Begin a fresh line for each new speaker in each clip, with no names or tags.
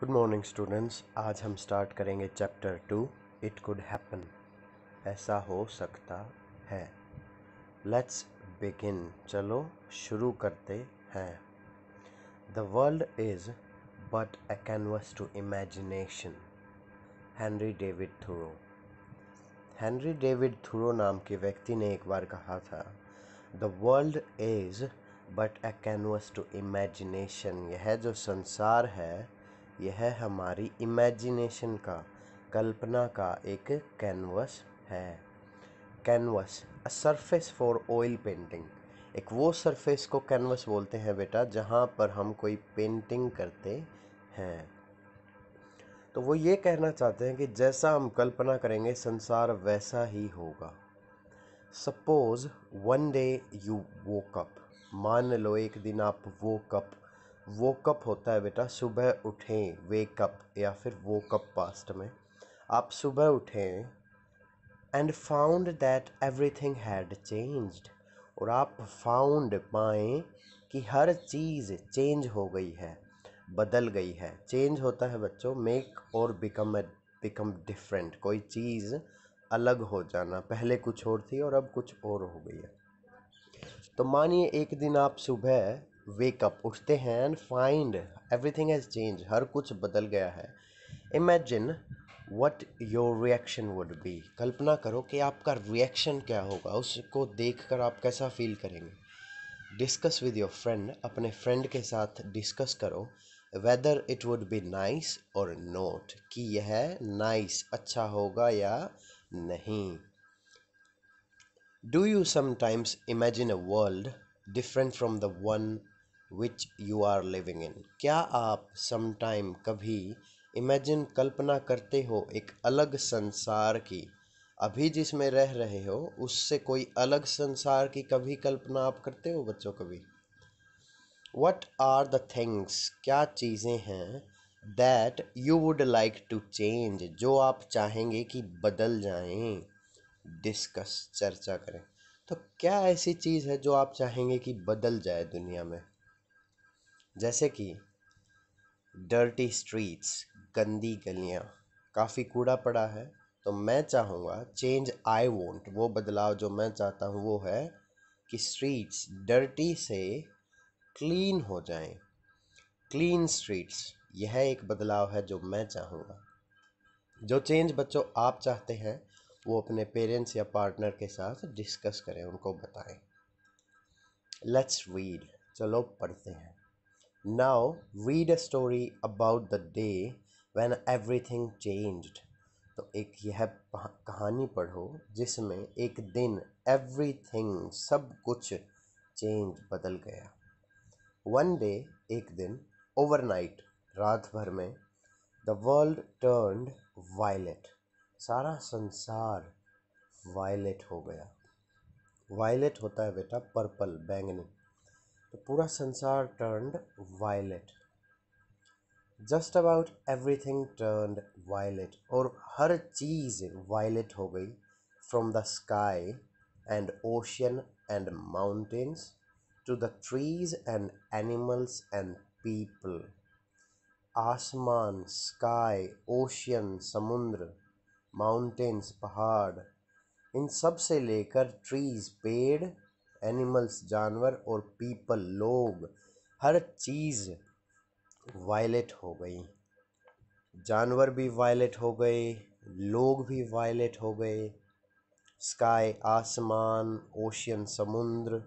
Good morning students आज हम start करेंगे chapter two it could happen ऐसा हो सकता है लेट्स बिगिन चलो शुरू करते हैं the world is but a canvas to imagination Henry David Thoreau Henry David Thoreau नाम के व्यक्ति ने एक बार कहा था the world is but a canvas to imagination यह जो संसार है यह हमारी इमेजिनेशन का कल्पना का एक कैनवस है canvas a surface for oil painting एक वो सरफेस को कैनवस बोलते हैं बेटा जहाँ पर हम कोई पेंटिंग करते हैं तो वो ये कहना चाहते हैं कि जैसा हम कल्पना करेंगे संसार वैसा ही होगा सपोज वन डे यू वो कप मान लो एक दिन आप वो कप वो कप होता है बेटा सुबह उठें वे कप या फिर वो कप पास्ट में आप सुबह उठें and found that everything had changed और आप फाउंड पाएँ कि हर चीज़ चेंज हो गई है बदल गई है चेंज होता है बच्चों मेक और बिकम बिकम डिफरेंट कोई चीज़ अलग हो जाना पहले कुछ और थी और अब कुछ और हो गई है तो मानिए एक दिन आप सुबह वेकअप उठते हैं and find everything has change हर कुछ बदल गया है imagine what your reaction would be कल्पना करो कि आपका रिएक्शन क्या होगा उसको देख कर आप कैसा फील करेंगे डिस्कस विद योर फ्रेंड अपने फ्रेंड के साथ डिस्कस करो whether it would be nice और नोट कि यह नाइस nice, अच्छा होगा या नहीं do you sometimes imagine a world different from the one which you are living in क्या आप समटाइम कभी इमेजिन कल्पना करते हो एक अलग संसार की अभी जिसमें रह रहे हो उससे कोई अलग संसार की कभी कल्पना आप करते हो बच्चों कभी वट आर द थिंग्स क्या चीज़ें हैं that you would like to change जो आप चाहेंगे कि बदल जाएं डिस्कस चर्चा करें तो क्या ऐसी चीज़ है जो आप चाहेंगे कि बदल जाए दुनिया में जैसे कि डर्टी स्ट्रीट्स गंदी गलियाँ काफ़ी कूड़ा पड़ा है तो मैं चाहूँगा चेंज आई वॉन्ट वो बदलाव जो मैं चाहता हूँ वो है कि स्ट्रीट्स डर्टी से क्लीन हो जाएं क्लीन स्ट्रीट्स यह एक बदलाव है जो मैं चाहूँगा जो चेंज बच्चों आप चाहते हैं वो अपने पेरेंट्स या पार्टनर के साथ डिस्कस करें उनको बताएं लेट्स रीड चलो पढ़ते हैं Now read a story about the day when everything changed. तो एक यह कहानी पढ़ो जिसमें एक दिन everything सब कुछ चेंज बदल गया वन डे एक दिन overnight रात भर में द वर्ल्ड turned वायलेट सारा संसार वायलेट हो गया वायलेट होता है बेटा पर्पल बैंगनी तो पूरा संसार sansar turned just about everything turn violet और हर चीज़ वायलेट हो गई from the sky and ocean and mountains to the trees and animals and people आसमान स्काई ओशियन समुद्र माउंटेन्स पहाड़ इन सब से लेकर ट्रीज पेड़ एनिमल्स जानवर और पीपल लोग हर चीज़ वायलेट हो गई जानवर भी वायलेट हो गए लोग भी वायलेट हो गए स्काई आसमान ओशियन समुद्र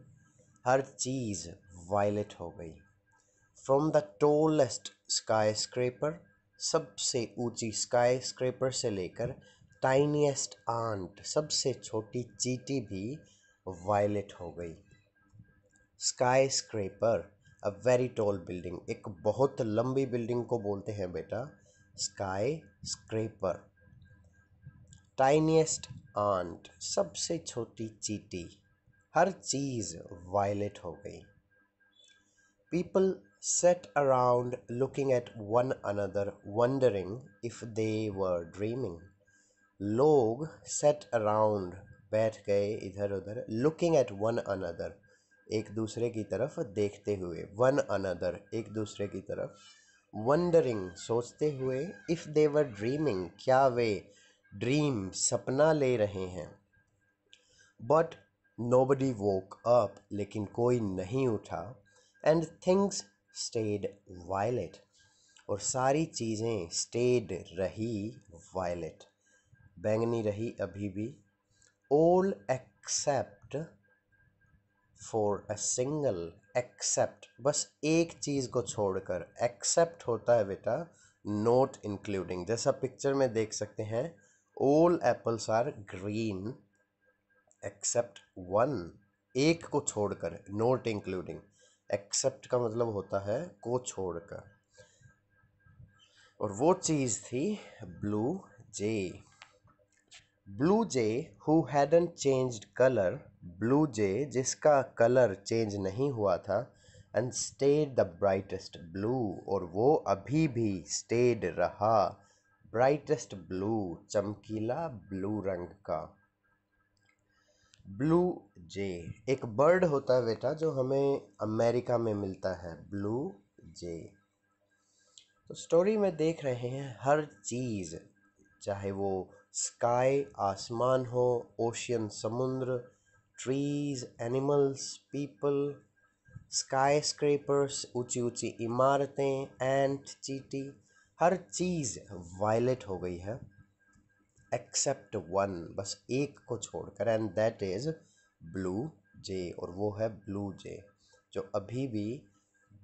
हर चीज़ वायलेट हो गई from the tallest skyscraper सबसे ऊंची स्काई स्क्रेपर से लेकर टाइनीस्ट आंट सबसे छोटी चीटी भी वायलेट हो गई skyscraper a very tall building एक बहुत लंबी बिल्डिंग को बोलते हैं बेटा स्काई स्क्रेपर टाइनीस्ट आंट सबसे छोटी चीटी हर चीज़ वायलेट हो गई people sat around looking at one another wondering if they were dreaming लोग सेट अराउंड बैठ गए इधर उधर लुकिंग एट वन अनदर एक दूसरे की तरफ देखते हुए वन अनदर एक दूसरे की तरफ वंडरिंग सोचते हुए इफ़ देवर ड्रीमिंग क्या वे ड्रीम सपना ले रहे हैं but nobody woke up लेकिन कोई नहीं उठा एंड थिंग्स स्टेड वायलेट और सारी चीज़ें स्टेड रही वायलेट बैंगनी रही अभी भी all except for a single except बस एक चीज़ को छोड़कर except होता है बेटा not including जैसा पिक्चर में देख सकते हैं all apples are green except one एक को छोड़कर not including except का मतलब होता है को छोड़कर और वो चीज़ थी blue jay blue jay who hadn't changed colour blue jay जिसका कलर चेंज नहीं हुआ था and stayed the brightest blue और वो अभी भी स्टेड रहा ब्राइटेस्ट ब्लू चमकीला ब्लू रंग का ब्लू जे एक बर्ड होता है बेटा जो हमें अमेरिका में मिलता है ब्लू जे तो स्टोरी में देख रहे हैं हर चीज़ चाहे वो स्काई आसमान हो ओशियन समुद्र trees animals people skyscrapers ऊंची ऊंची इमारतें एंड चीटी हर चीज़ वायलेट हो गई है एक्सेप्ट वन बस एक को छोड़कर and that is blue jay और वो है ब्लू जे जो अभी भी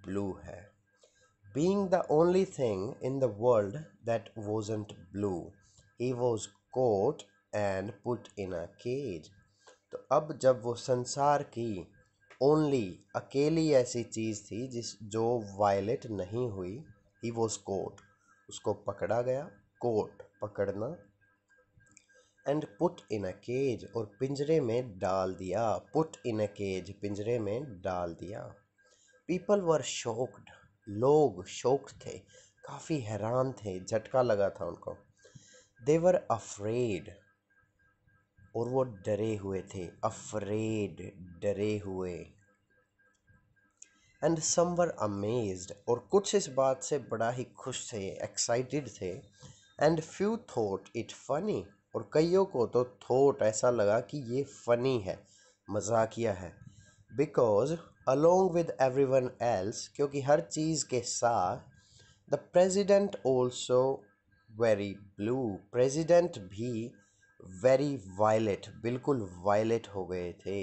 ब्लू है being the only thing in the world that wasn't blue he was caught and put in a cage तो अब जब वो संसार की ओनली अकेली ऐसी चीज़ थी जिस जो वायलेट नहीं हुई ही वॉज कोट उसको पकड़ा गया कोट पकड़ना and put in a cage और पिंजरे में डाल दिया पुट इन अ केज पिंजरे में डाल दिया पीपल वर शोक्ड लोग शोक थे काफ़ी हैरान थे झटका लगा था उनको देवर अफ्रेड और वो डरे हुए थे अफ्रेड डरे हुए एंड सम वर अमेज्ड और कुछ इस बात से बड़ा ही खुश थे एक्साइटेड थे and few thought it funny और कईयों को तो थॉट ऐसा लगा कि ये फनी है मजाकिया है because along with everyone else क्योंकि हर चीज़ के साथ the president also very blue president भी वेरी वायलेट बिल्कुल वायलेट हो गए थे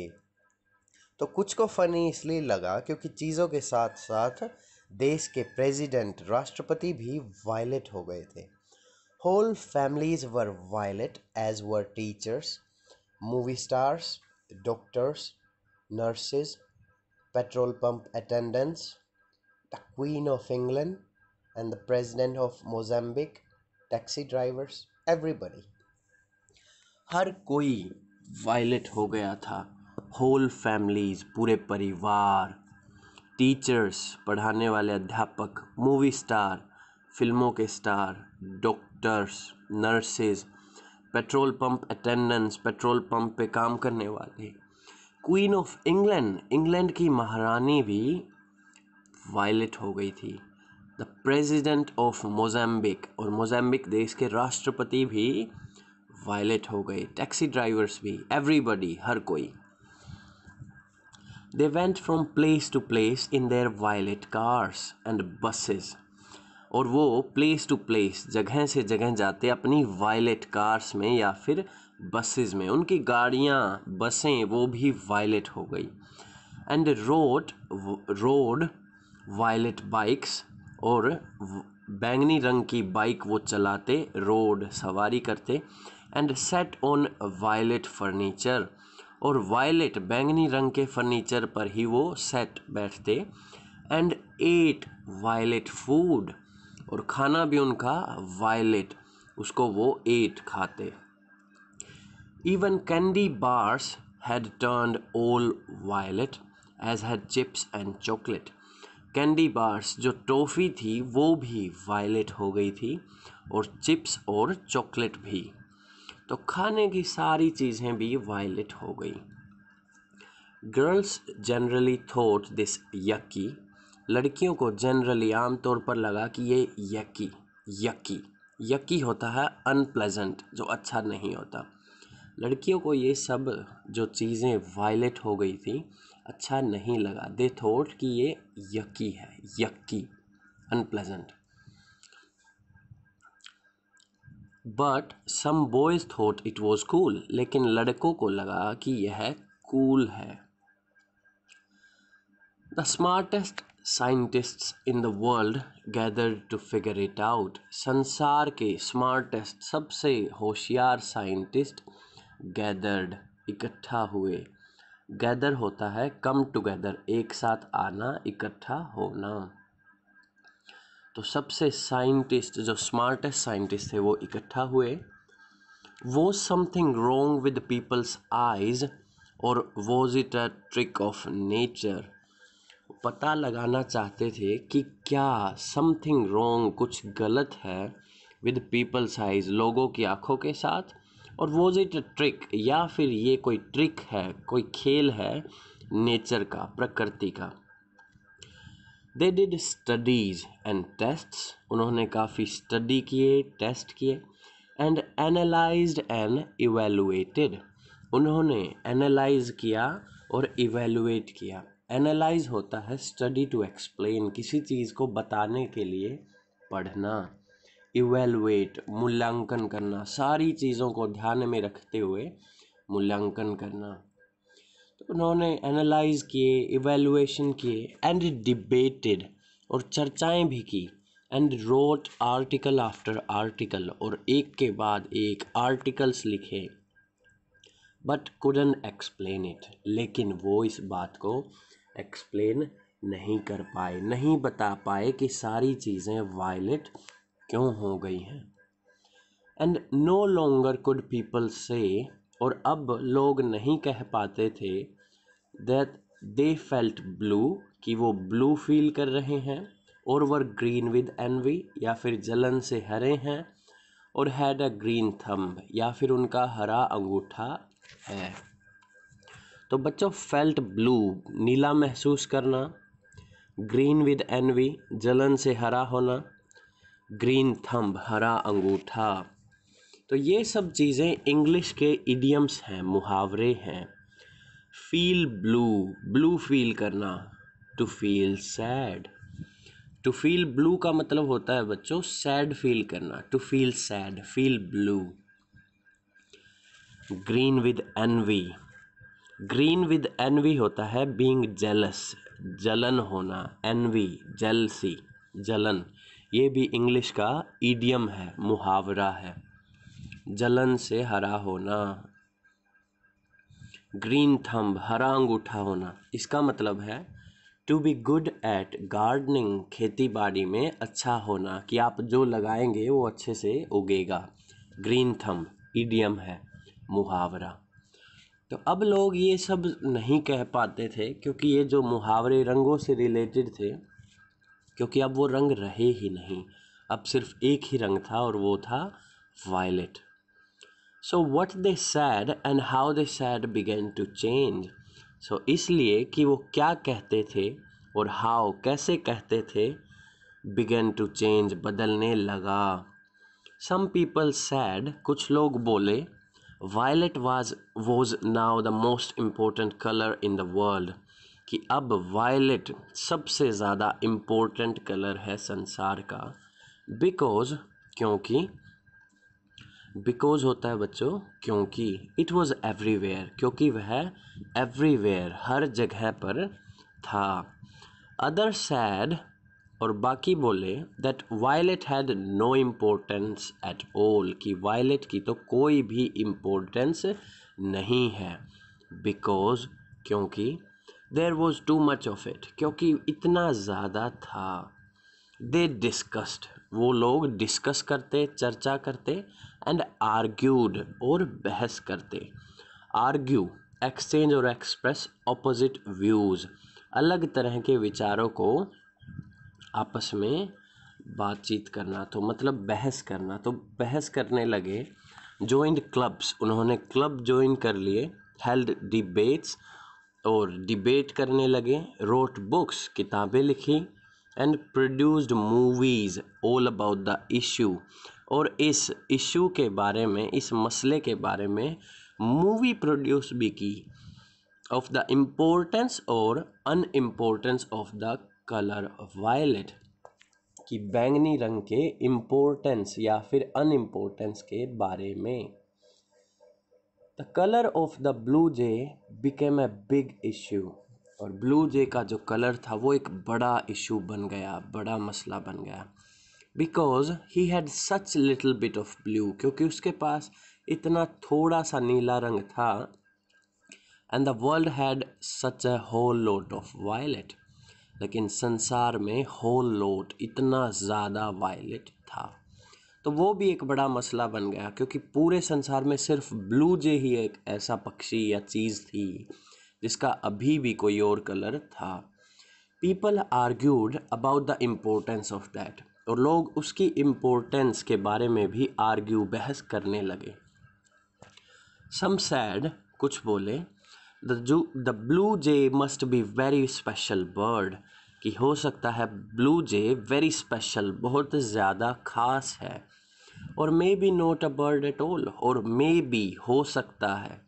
तो कुछ को फनी इसलिए लगा क्योंकि चीज़ों के साथ साथ देश के प्रेसिडेंट राष्ट्रपति भी वायलेट हो गए थे whole families were violet as were teachers movie stars doctors nurses petrol pump attendants the queen of England and the president of Mozambique taxi drivers everybody
हर कोई वायलेट हो गया था होल फैमिलीज पूरे परिवार टीचर्स पढ़ाने वाले अध्यापक मूवी स्टार फिल्मों के star doctors nurses petrol pump attendants petrol pump पे काम करने वाले क्वीन ऑफ इंग्लैंड इंग्लैंड की महारानी भी वायलेट हो गई थी द प्रेसिडेंट ऑफ मोजाम्बिक और मोजाम्बिक देश के राष्ट्रपति भी वायलेट हो गए टैक्सी ड्राइवर्स भी एवरीबडी हर कोई they went from place to place in their violet cars and buses और वो प्लेस टू प्लेस जगह से जगह जाते अपनी वायलेट कार्स में या फिर बसेस में उनकी गाड़ियाँ बसें वो भी वायलेट हो गई and rode rode violet bikes और बैंगनी रंग की बाइक वो चलाते रोड सवारी करते and sat on violet furniture और वायलेट बैंगनी रंग के फर्नीचर पर ही वो सेट बैठते एंड एट वायलेट फूड और खाना भी उनका वायलेट उसको वो एट खाते even candy bars had turned all violet as had chips and chocolate candy bars जो टॉफ़ी थी वो भी वायलेट हो गई थी और चिप्स और चॉकलेट भी तो खाने की सारी चीज़ें भी वायलेट हो गई girls generally thought this yucky लड़कियों को जनरली आमतौर पर लगा कि ये यकी यकी यकी होता है अनप्लेजेंट जो अच्छा नहीं होता लड़कियों को ये सब जो चीज़ें वायलेट हो गई थी अच्छा नहीं लगा दे थॉट कि ये यकी है yucky unpleasant but some boys thought it was cool लेकिन लड़कों को लगा कि यह कूल है the smartest scientists in the world gather to figure it out संसार के स्मार्टेस्ट सबसे होशियार साइंटिस्ट गैदर्ड इकट्ठा हुए गैदर होता है कम टुगेदर एक साथ आना इकट्ठा होना तो सबसे साइंटिस्ट जो स्मार्टेस्ट साइंटिस्ट थे वो इकट्ठा हुए वो something wrong with people's eyes or was it a trick of nature पता लगाना चाहते थे कि क्या समथिंग रॉन्ग कुछ गलत है विद पीपल्स आइज लोगों की आंखों के साथ और वॉज इट अ ट्रिक या फिर ये कोई ट्रिक है कोई खेल है नेचर का प्रकृति का they did studies and test उन्होंने काफ़ी स्टडी किए टेस्ट किए एंड एनालाइज एंड इवेलुएटेड उन्होंने एनालाइज किया और इवेलुएट किया एनालाइज होता है स्टडी टू एक्सप्लेन किसी चीज़ को बताने के लिए पढ़ना इवेलुएट मूल्यांकन करना सारी चीज़ों को ध्यान में रखते हुए मूल्यांकन करना तो उन्होंने एनालाइज किए इवेलुएशन किए एंड डिबेटेड और चर्चाएं भी की and wrote article after article और एक के बाद एक आर्टिकल्स लिखे बट कुडन एक्सप्लेन इट लेकिन वो इस बात को एक्सप्लेन नहीं कर पाए नहीं बता पाए कि सारी चीज़ें वायलेट क्यों हो गई हैं and no longer could people see और अब लोग नहीं कह पाते थे दैट दे फेल्ट ब्लू कि वो ब्लू फील कर रहे हैं और वर ग्रीन विद एनवी या फिर जलन से हरे हैं और हैड अ ग्रीन थम्ब या फिर उनका हरा अंगूठा है तो बच्चों फेल्ट ब्लू नीला महसूस करना ग्रीन विद एनवी जलन से हरा होना ग्रीन थंब हरा अंगूठा तो ये सब चीज़ें इंग्लिश के इडियम्स हैं मुहावरे हैं फील ब्लू ब्लू फील करना to feel sad to feel blue का मतलब होता है बच्चों सैड फील करना to feel sad feel blue green with envy green with envy होता है बींग जेलस जलन होना एनवी जेलसी जलन ये भी इंग्लिश का ईडियम है मुहावरा है जलन से हरा होना ग्रीन थम्ब हरा अंगूठा होना इसका मतलब है to be good at gardening खेती बाड़ी में अच्छा होना कि आप जो लगाएंगे वो अच्छे से उगेगा ग्रीन थम्ब ईडियम है मुहावरा तो अब लोग ये सब नहीं कह पाते थे क्योंकि ये जो मुहावरे रंगों से रिलेटेड थे क्योंकि अब वो रंग रहे ही नहीं अब सिर्फ एक ही रंग था और वो था violet so what they said and how they said began to change so इसलिए कि वो क्या कहते थे और हाउ कैसे कहते थे बिगेन टू चेंज बदलने लगा सम पीपल सैड कुछ लोग बोले violet was was now the most important colour in the world कि अब वायलेट सबसे ज़्यादा इम्पोर्टेंट कलर है संसार का बिकॉज क्योंकि बिकॉज होता है बच्चों क्योंकि इट वॉज़ एवरीवेयर क्योंकि वह एवरीवेयर हर जगह पर था अदर सैड और बाकी बोले that violet had no importance at all कि वायलेट की तो कोई भी इम्पोर्टेंस नहीं है बिकॉज क्योंकि there was too much of it क्योंकि इतना ज़्यादा था दे डिस्कस्ड वो लोग डिस्कस करते चर्चा करते एंड आर्ग्यूड और बहस करते आर्ग्यू एक्सचेंज और एक्सप्रेस ऑपोजिट व्यूज़ अलग तरह के विचारों को आपस में बातचीत करना तो मतलब बहस करना तो बहस करने लगे जॉइंड क्लब्स उन्होंने क्लब ज्वाइन कर लिए हेल्ड डिबेट्स और डिबेट करने लगे रोट बुक्स किताबें लिखी and produced movies all about the issue और इस इशू के बारे में इस मसले के बारे में मूवी प्रोड्यूस भी की ऑफ द इम्पोर्टेंस और unimportance of the colour violet कि बैंगनी रंग के इम्पोर्टेंस या फिर अन इम्पोर्टेंस के बारे में the colour of the blue jay became a big issue और ब्लू जे का जो कलर था वो एक बड़ा इशू बन गया बड़ा मसला बन गया because he had such little bit of blue क्योंकि उसके पास इतना थोड़ा सा नीला रंग था and the world had such a whole lot of violet लेकिन संसार में होल लोट इतना ज़्यादा वायलेट था तो वो भी एक बड़ा मसला बन गया क्योंकि पूरे संसार में सिर्फ ब्लू जे ही एक ऐसा पक्षी या चीज़ थी जिसका अभी भी कोई और कलर था people argued about the importance of that और लोग उसकी इम्पोर्टेंस के बारे में भी आर्ग्यू बहस करने लगे सम सैड कुछ बोले द जू the blue jay must be very special bird कि हो सकता है ब्लू जे वेरी स्पेशल बहुत ज़्यादा खास है और maybe not a bird at all और मे बी हो सकता है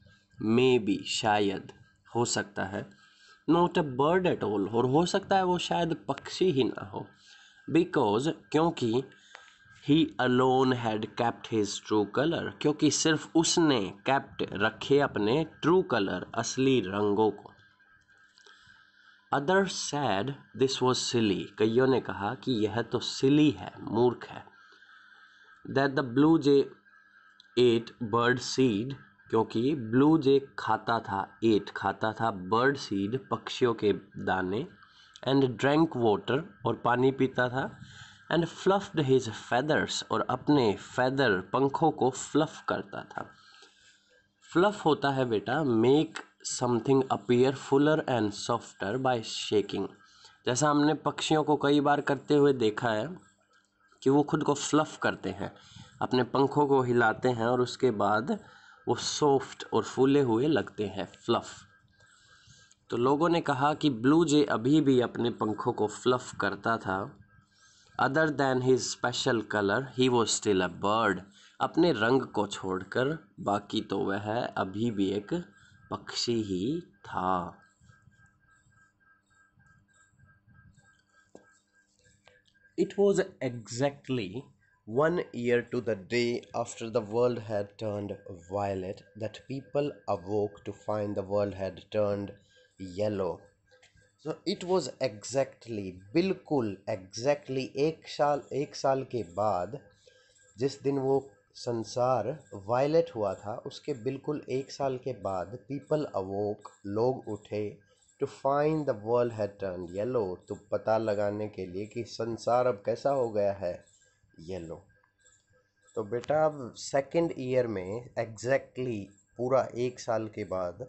मे बी शायद हो सकता है not a bird at all और हो सकता है वो शायद पक्षी ही ना हो बिकॉज क्योंकि he alone had kept his true colour क्योंकि सिर्फ उसने कैप्ट रखे अपने ट्रू कलर असली रंगों को other said this was silly कईयों ने कहा कि यह तो सिली है मूर्ख है that the blue jay ate birdseed क्योंकि ब्लू जे खाता था एट खाता था बर्ड सीड पक्षियों के दाने एंड ड्रैंक वाटर और पानी पीता था एंड फ्लफ्ड हिज फैदर्स और अपने फैदर पंखों को फ्लफ करता था फ्लफ होता है बेटा make something appear fuller and softer by shaking जैसा हमने पक्षियों को कई बार करते हुए देखा है कि वो खुद को फ्लफ़ करते हैं अपने पंखों को हिलाते हैं और उसके बाद वो सॉफ्ट और फूले हुए लगते हैं फ्लफ़ तो लोगों ने कहा कि ब्लू जे अभी भी अपने पंखों को फ्लफ़ करता था other than he special colour he was still a bird अपने रंग को छोड़कर बाकी तो वह अभी भी एक पक्षी ही था
It was exactly one year to the day after the world had turned violet that people awoke to find the world had turned yellow. So it was exactly bilkul exactly ek saal ek saal ke baad jis din wo संसार violet हुआ था उसके बिल्कुल एक साल के बाद people awoke लोग उठे to find the world had turn yellow तो पता लगाने के लिए कि संसार अब कैसा हो गया है येलो तो बेटा अब सेकेंड ईयर में एग्जैक्टली exactly पूरा एक साल के बाद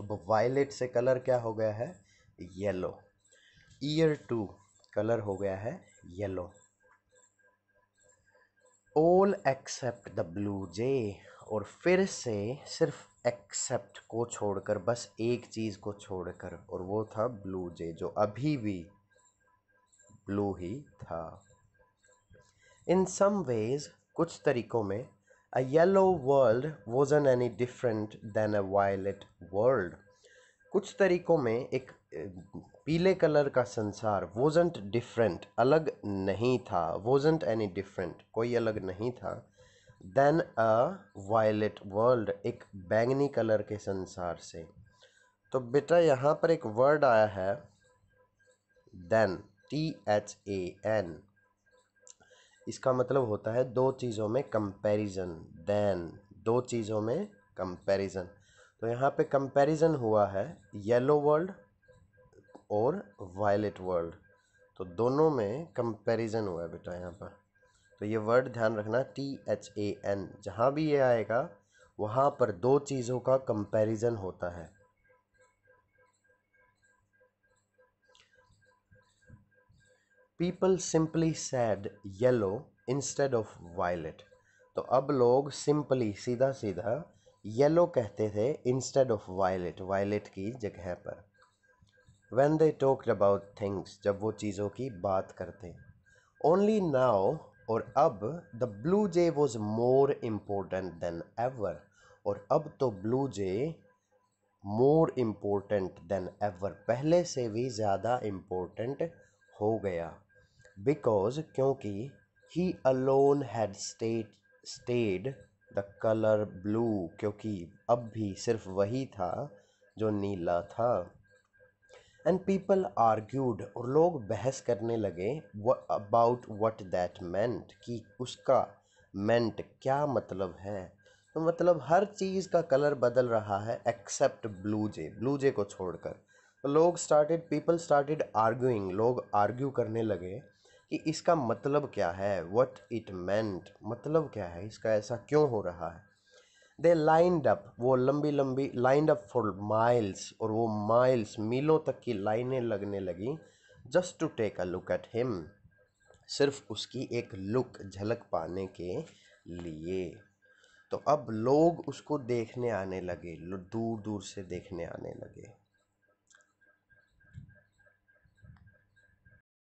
अब वायलेट से कलर क्या हो गया है येलो ईयर टू कलर हो गया है yellow all except the blue jay और फिर से सिर्फ एक्सेप्ट को छोड़कर बस एक चीज़ को छोड़कर और वो था ब्लू जे जो अभी भी ब्लू ही था इन सम वेज कुछ तरीकों में a yellow world an any different than a violet world कुछ तरीकों में एक पीले कलर का संसार वोजेंट डिफरेंट अलग नहीं था वोजेंट एनी डिफरेंट कोई अलग नहीं था देन अ वायलेट वर्ल्ड एक बैंगनी कलर के संसार से तो बेटा यहाँ पर एक वर्ड आया है then T H A N इसका मतलब होता है दो चीज़ों में कंपैरिजन देन दो चीज़ों में कंपैरिजन तो यहाँ पे कंपैरिजन हुआ है येलो वर्ल्ड और वायलेट वर्ल्ड तो दोनों में कंपैरिजन हुआ है बेटा यहाँ पर तो ये वर्ड ध्यान रखना टी एच ए एन जहाँ भी ये आएगा वहाँ पर दो चीज़ों का कंपैरिजन होता है people simply said yellow instead of violet तो अब लोग सिंपली सीधा सीधा येलो कहते थे इंस्टेड ऑफ वायलेट वायलेट की जगह पर when they talked about things जब वो चीज़ों की बात करते ओनली नाउ और अब the blue jay was more important than ever और अब तो blue jay more important than ever पहले से भी ज़्यादा इम्पोर्टेंट हो गया बिकॉज क्योंकि he alone had state stayed the colour blue क्योंकि अब भी सिर्फ वही था जो नीला था एंड पीपल आर्ग्यूड और लोग बहस करने लगे अबाउट वट दैट मैंट कि उसका मेंट क्या मतलब है तो मतलब हर चीज़ का कलर बदल रहा है except blue jay blue jay को छोड़कर तो लोग स्टार्टेड पीपल स्टार्टेड आर्ग्यूइंग लोग आर्ग्यू करने लगे कि इसका मतलब क्या है वट इट मेंट मतलब क्या है इसका ऐसा क्यों हो रहा है दे लाइंड अप वो लंबी लंबी लाइंड अप फॉर माइल्स और वो माइल्स मीलों तक की लाइनें लगने लगी just to take a look at him सिर्फ उसकी एक लुक झलक पाने के लिए तो अब लोग उसको देखने आने लगे दूर दूर से देखने आने लगे